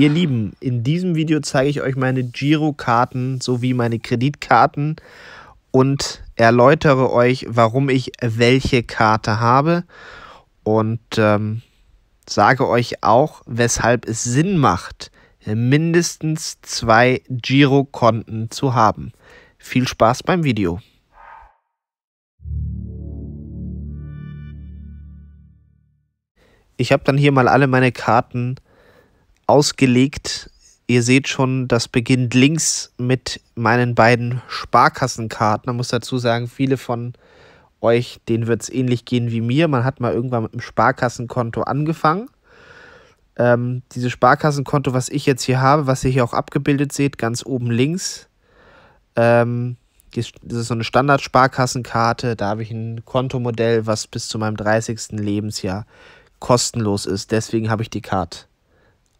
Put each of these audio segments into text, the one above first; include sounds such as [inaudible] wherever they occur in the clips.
Ihr Lieben, in diesem Video zeige ich euch meine Girokarten sowie meine Kreditkarten und erläutere euch, warum ich welche Karte habe und ähm, sage euch auch, weshalb es Sinn macht, mindestens zwei Girokonten zu haben. Viel Spaß beim Video. Ich habe dann hier mal alle meine Karten ausgelegt. Ihr seht schon, das beginnt links mit meinen beiden Sparkassenkarten. Man muss dazu sagen, viele von euch, denen wird es ähnlich gehen wie mir. Man hat mal irgendwann mit einem Sparkassenkonto angefangen. Ähm, dieses Sparkassenkonto, was ich jetzt hier habe, was ihr hier auch abgebildet seht, ganz oben links. Ähm, das ist so eine Standard-Sparkassenkarte. Da habe ich ein Kontomodell, was bis zu meinem 30. Lebensjahr kostenlos ist. Deswegen habe ich die Karte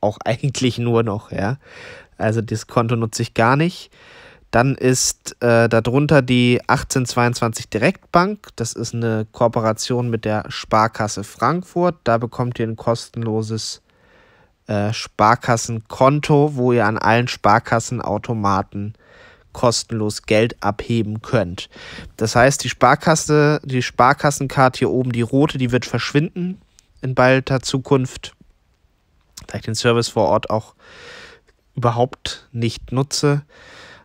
auch [laughs] eigentlich nur noch, ja. Also das Konto nutze ich gar nicht. Dann ist äh, darunter die 1822 Direktbank. Das ist eine Kooperation mit der Sparkasse Frankfurt. Da bekommt ihr ein kostenloses äh, Sparkassenkonto, wo ihr an allen Sparkassenautomaten kostenlos Geld abheben könnt. Das heißt, die Sparkasse, die Sparkassenkarte hier oben, die rote, die wird verschwinden in balder Zukunft da ich den Service vor Ort auch überhaupt nicht nutze,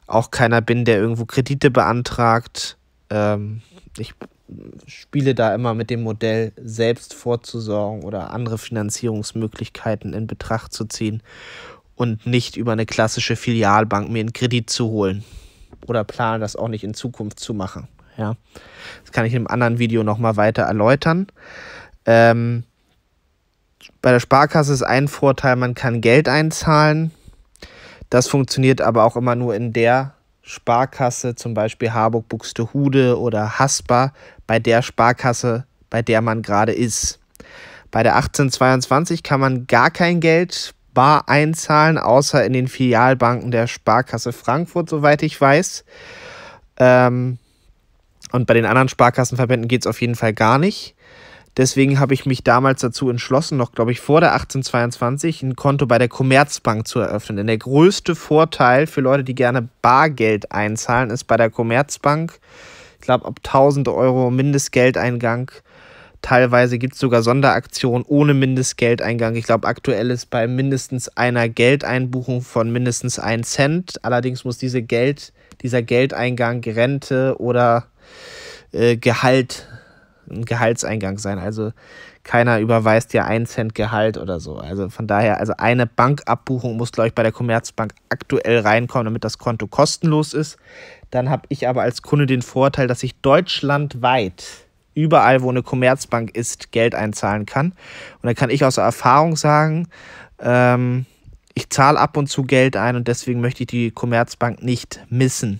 auch keiner bin, der irgendwo Kredite beantragt. Ähm, ich spiele da immer mit dem Modell, selbst vorzusorgen oder andere Finanzierungsmöglichkeiten in Betracht zu ziehen und nicht über eine klassische Filialbank mir einen Kredit zu holen oder plane das auch nicht in Zukunft zu machen. Ja, das kann ich im anderen Video noch mal weiter erläutern. Ähm, bei der Sparkasse ist ein Vorteil, man kann Geld einzahlen. Das funktioniert aber auch immer nur in der Sparkasse, zum Beispiel Harburg Buxtehude oder Haspa, bei der Sparkasse, bei der man gerade ist. Bei der 1822 kann man gar kein Geld bar einzahlen, außer in den Filialbanken der Sparkasse Frankfurt, soweit ich weiß. Ähm, und bei den anderen Sparkassenverbänden geht es auf jeden Fall gar nicht. Deswegen habe ich mich damals dazu entschlossen, noch, glaube ich, vor der 1822 ein Konto bei der Commerzbank zu eröffnen. Denn der größte Vorteil für Leute, die gerne Bargeld einzahlen, ist bei der Commerzbank, ich glaube, ab 1000 Euro Mindestgeldeingang. Teilweise gibt es sogar Sonderaktionen ohne Mindestgeldeingang. Ich glaube, aktuell ist bei mindestens einer Geldeinbuchung von mindestens 1 Cent. Allerdings muss diese Geld, dieser Geldeingang Rente oder äh, Gehalt ein Gehaltseingang sein. Also keiner überweist ja einen Cent Gehalt oder so. Also von daher, also eine Bankabbuchung muss, glaube ich, bei der Commerzbank aktuell reinkommen, damit das Konto kostenlos ist. Dann habe ich aber als Kunde den Vorteil, dass ich deutschlandweit überall, wo eine Commerzbank ist, Geld einzahlen kann. Und dann kann ich aus Erfahrung sagen, ähm, ich zahle ab und zu Geld ein und deswegen möchte ich die Commerzbank nicht missen.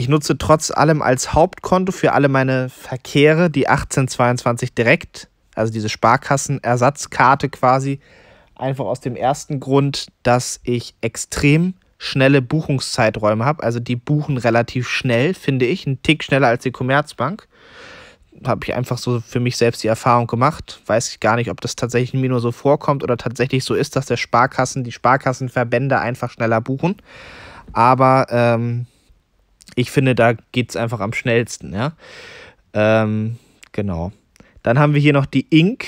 Ich nutze trotz allem als Hauptkonto für alle meine Verkehre die 1822 direkt, also diese Sparkassenersatzkarte quasi, einfach aus dem ersten Grund, dass ich extrem schnelle Buchungszeiträume habe. Also die buchen relativ schnell, finde ich, einen Tick schneller als die Commerzbank. Habe ich einfach so für mich selbst die Erfahrung gemacht. Weiß ich gar nicht, ob das tatsächlich mir nur so vorkommt oder tatsächlich so ist, dass der Sparkassen, die Sparkassenverbände einfach schneller buchen. Aber ähm, ich finde, da geht es einfach am schnellsten, ja. Ähm, genau. Dann haben wir hier noch die Ink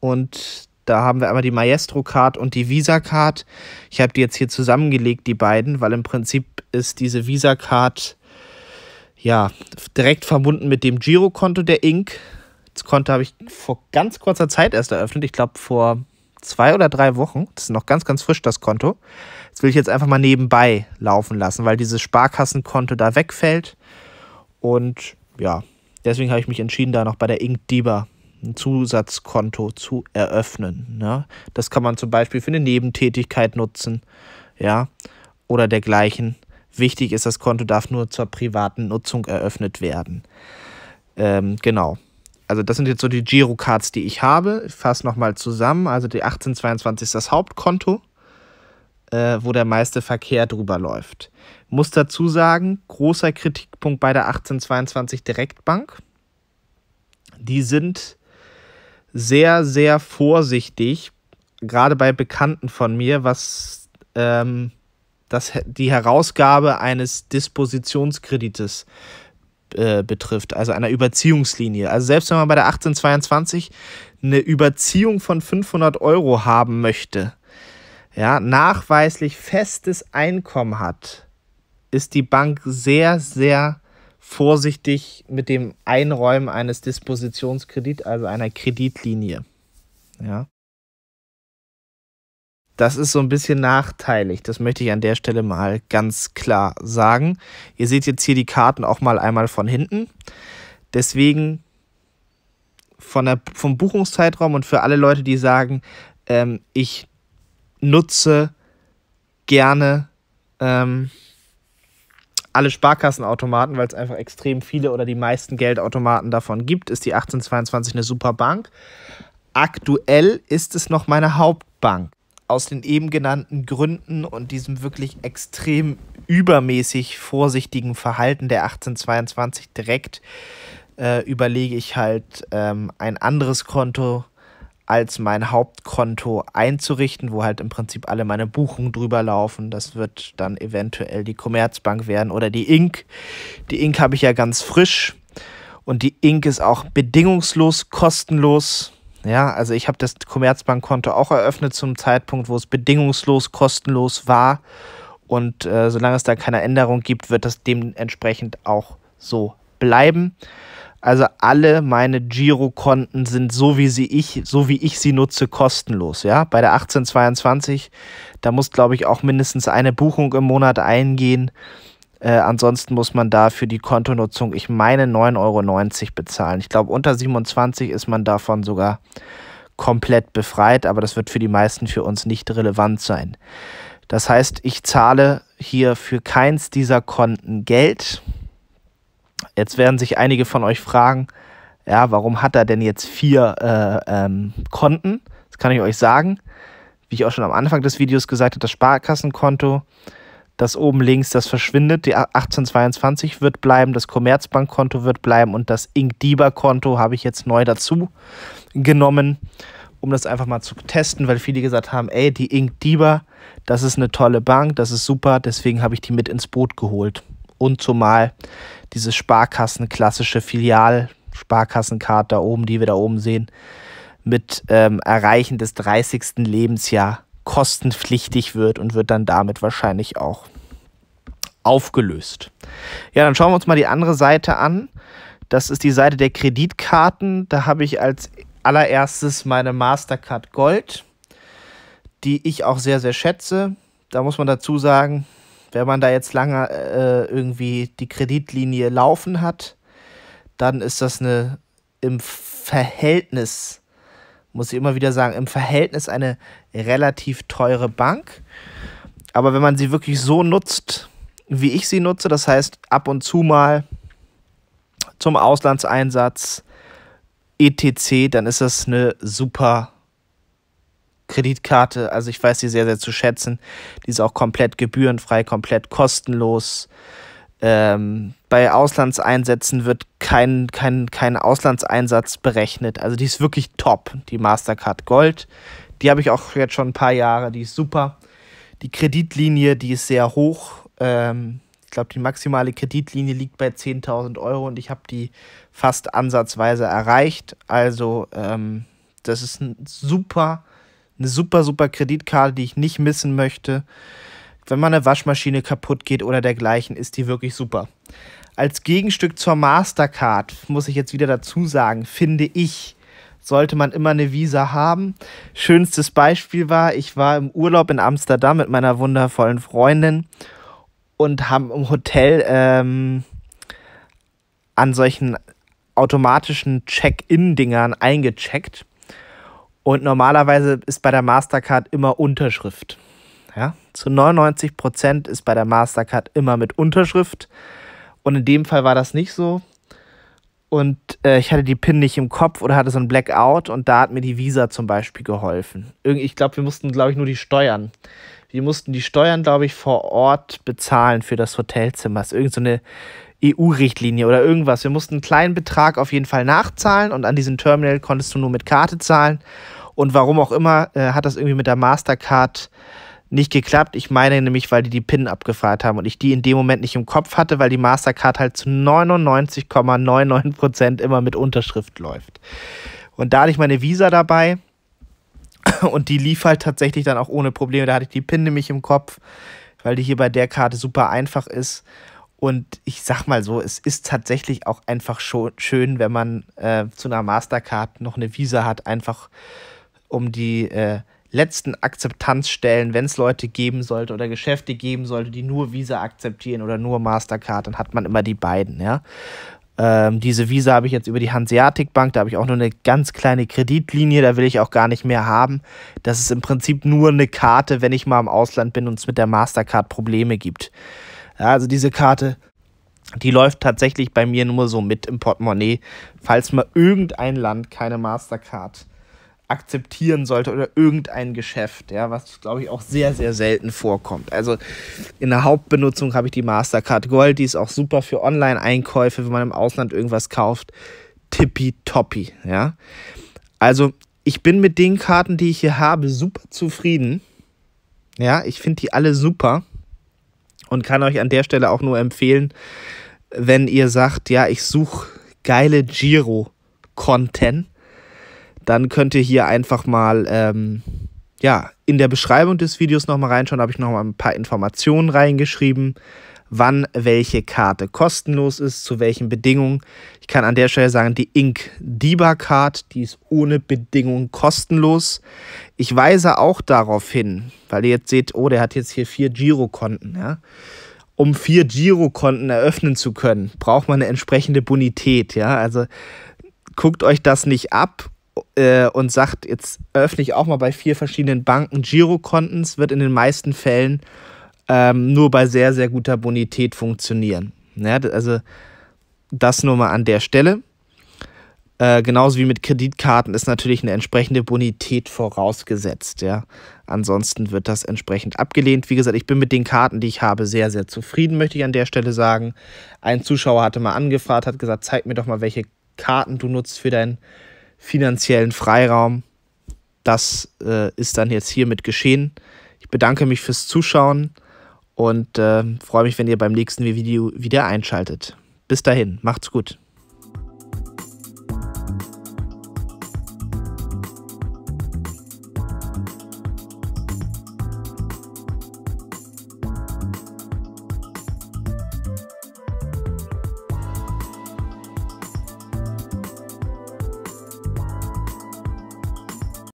und da haben wir einmal die Maestro-Card und die Visa-Card. Ich habe die jetzt hier zusammengelegt, die beiden, weil im Prinzip ist diese Visa-Card ja direkt verbunden mit dem Girokonto der Ink. Das Konto habe ich vor ganz kurzer Zeit erst eröffnet. Ich glaube, vor zwei oder drei Wochen. Das ist noch ganz, ganz frisch, das Konto. Das will ich jetzt einfach mal nebenbei laufen lassen, weil dieses Sparkassenkonto da wegfällt. Und ja, deswegen habe ich mich entschieden, da noch bei der Ink ein Zusatzkonto zu eröffnen. Ne? Das kann man zum Beispiel für eine Nebentätigkeit nutzen, ja, oder dergleichen. Wichtig ist, das Konto darf nur zur privaten Nutzung eröffnet werden. Ähm, genau also das sind jetzt so die Girocards, die ich habe. Ich fasse nochmal zusammen. Also die 1822 ist das Hauptkonto, äh, wo der meiste Verkehr drüber läuft. Muss dazu sagen, großer Kritikpunkt bei der 1822 Direktbank. Die sind sehr, sehr vorsichtig, gerade bei Bekannten von mir, was ähm, das, die Herausgabe eines Dispositionskredites äh, betrifft, also einer Überziehungslinie. Also selbst wenn man bei der 1822 eine Überziehung von 500 Euro haben möchte, ja, nachweislich festes Einkommen hat, ist die Bank sehr, sehr vorsichtig mit dem Einräumen eines Dispositionskredits, also einer Kreditlinie. Ja. Das ist so ein bisschen nachteilig. Das möchte ich an der Stelle mal ganz klar sagen. Ihr seht jetzt hier die Karten auch mal einmal von hinten. Deswegen von der, vom Buchungszeitraum und für alle Leute, die sagen, ähm, ich nutze gerne ähm, alle Sparkassenautomaten, weil es einfach extrem viele oder die meisten Geldautomaten davon gibt, ist die 1822 eine super Bank. Aktuell ist es noch meine Hauptbank aus den eben genannten Gründen und diesem wirklich extrem übermäßig vorsichtigen Verhalten der 1822 direkt äh, überlege ich halt ähm, ein anderes Konto als mein Hauptkonto einzurichten, wo halt im Prinzip alle meine Buchungen drüber laufen. Das wird dann eventuell die Commerzbank werden oder die Ink. Die Ink habe ich ja ganz frisch und die Ink ist auch bedingungslos kostenlos ja, also ich habe das Commerzbankkonto auch eröffnet zum Zeitpunkt, wo es bedingungslos kostenlos war. Und äh, solange es da keine Änderung gibt, wird das dementsprechend auch so bleiben. Also alle meine Girokonten sind so wie sie ich, so wie ich sie nutze, kostenlos. Ja, bei der 1822, da muss glaube ich auch mindestens eine Buchung im Monat eingehen. Äh, ansonsten muss man da für die Kontonutzung, ich meine, 9,90 Euro bezahlen. Ich glaube, unter 27 ist man davon sogar komplett befreit, aber das wird für die meisten für uns nicht relevant sein. Das heißt, ich zahle hier für keins dieser Konten Geld. Jetzt werden sich einige von euch fragen, ja, warum hat er denn jetzt vier äh, ähm, Konten? Das kann ich euch sagen. Wie ich auch schon am Anfang des Videos gesagt habe, das Sparkassenkonto, das oben links, das verschwindet. Die 1822 wird bleiben, das Commerzbankkonto wird bleiben und das InkDiba-Konto habe ich jetzt neu dazu genommen, um das einfach mal zu testen, weil viele gesagt haben, ey, die InkDiba, das ist eine tolle Bank, das ist super, deswegen habe ich die mit ins Boot geholt. Und zumal dieses Sparkassen, klassische Filial, Sparkassenkarte da oben, die wir da oben sehen, mit ähm, Erreichen des 30. Lebensjahr kostenpflichtig wird und wird dann damit wahrscheinlich auch aufgelöst. Ja, dann schauen wir uns mal die andere Seite an. Das ist die Seite der Kreditkarten. Da habe ich als allererstes meine Mastercard Gold, die ich auch sehr, sehr schätze. Da muss man dazu sagen, wenn man da jetzt lange äh, irgendwie die Kreditlinie laufen hat, dann ist das eine im Verhältnis muss ich immer wieder sagen, im Verhältnis eine relativ teure Bank. Aber wenn man sie wirklich so nutzt, wie ich sie nutze, das heißt ab und zu mal zum Auslandseinsatz, etc., dann ist das eine super Kreditkarte. Also ich weiß sie sehr, sehr zu schätzen. Die ist auch komplett gebührenfrei, komplett kostenlos ähm, bei Auslandseinsätzen wird kein, kein, kein Auslandseinsatz berechnet. Also die ist wirklich top, die Mastercard Gold. Die habe ich auch jetzt schon ein paar Jahre, die ist super. Die Kreditlinie, die ist sehr hoch. Ähm, ich glaube, die maximale Kreditlinie liegt bei 10.000 Euro und ich habe die fast ansatzweise erreicht. Also ähm, das ist ein super, eine super, super Kreditkarte, die ich nicht missen möchte. Wenn man eine Waschmaschine kaputt geht oder dergleichen, ist die wirklich super. Als Gegenstück zur Mastercard, muss ich jetzt wieder dazu sagen, finde ich, sollte man immer eine Visa haben. Schönstes Beispiel war, ich war im Urlaub in Amsterdam mit meiner wundervollen Freundin und haben im Hotel ähm, an solchen automatischen Check-in-Dingern eingecheckt. Und normalerweise ist bei der Mastercard immer Unterschrift. Ja? Zu 99 Prozent ist bei der Mastercard immer mit Unterschrift. Und in dem Fall war das nicht so. Und äh, ich hatte die PIN nicht im Kopf oder hatte so ein Blackout und da hat mir die Visa zum Beispiel geholfen. Irgend, ich glaube, wir mussten, glaube ich, nur die Steuern. Wir mussten die Steuern, glaube ich, vor Ort bezahlen für das Hotelzimmer. Das ist irgend so eine EU-Richtlinie oder irgendwas. Wir mussten einen kleinen Betrag auf jeden Fall nachzahlen und an diesem Terminal konntest du nur mit Karte zahlen. Und warum auch immer äh, hat das irgendwie mit der Mastercard nicht geklappt. Ich meine nämlich, weil die die PIN abgefragt haben und ich die in dem Moment nicht im Kopf hatte, weil die Mastercard halt zu 99,99% ,99 immer mit Unterschrift läuft. Und da hatte ich meine Visa dabei [clears throat] und die lief halt tatsächlich dann auch ohne Probleme. Da hatte ich die PIN nämlich im Kopf, weil die hier bei der Karte super einfach ist. Und ich sag mal so, es ist tatsächlich auch einfach schön, wenn man äh, zu einer Mastercard noch eine Visa hat, einfach um die äh, letzten Akzeptanzstellen, wenn es Leute geben sollte oder Geschäfte geben sollte, die nur Visa akzeptieren oder nur Mastercard, dann hat man immer die beiden, ja. Ähm, diese Visa habe ich jetzt über die Hanseatic Bank, da habe ich auch nur eine ganz kleine Kreditlinie, da will ich auch gar nicht mehr haben. Das ist im Prinzip nur eine Karte, wenn ich mal im Ausland bin und es mit der Mastercard Probleme gibt. Ja, also diese Karte, die läuft tatsächlich bei mir nur so mit im Portemonnaie, falls mal irgendein Land keine Mastercard akzeptieren sollte oder irgendein Geschäft, ja, was glaube ich auch sehr, sehr selten vorkommt. Also in der Hauptbenutzung habe ich die Mastercard Gold, die ist auch super für Online-Einkäufe, wenn man im Ausland irgendwas kauft. Tippitoppi, ja. Also ich bin mit den Karten, die ich hier habe, super zufrieden. Ja, ich finde die alle super und kann euch an der Stelle auch nur empfehlen, wenn ihr sagt, ja, ich suche geile Giro-Content dann könnt ihr hier einfach mal, ähm, ja, in der Beschreibung des Videos nochmal reinschauen, Da habe ich nochmal ein paar Informationen reingeschrieben, wann welche Karte kostenlos ist, zu welchen Bedingungen. Ich kann an der Stelle sagen, die Ink Diba Card, die ist ohne Bedingungen kostenlos. Ich weise auch darauf hin, weil ihr jetzt seht, oh, der hat jetzt hier vier Girokonten, ja. Um vier Girokonten eröffnen zu können, braucht man eine entsprechende Bonität, ja. Also guckt euch das nicht ab äh, und sagt, jetzt öffne ich auch mal bei vier verschiedenen Banken Girokontens, wird in den meisten Fällen ähm, nur bei sehr, sehr guter Bonität funktionieren. Ja, also das nur mal an der Stelle. Äh, genauso wie mit Kreditkarten ist natürlich eine entsprechende Bonität vorausgesetzt. Ja. Ansonsten wird das entsprechend abgelehnt. Wie gesagt, ich bin mit den Karten, die ich habe, sehr, sehr zufrieden, möchte ich an der Stelle sagen. Ein Zuschauer hatte mal angefragt, hat gesagt, zeig mir doch mal, welche Karten du nutzt für dein finanziellen Freiraum. Das äh, ist dann jetzt hiermit geschehen. Ich bedanke mich fürs Zuschauen und äh, freue mich, wenn ihr beim nächsten Video wieder einschaltet. Bis dahin, macht's gut.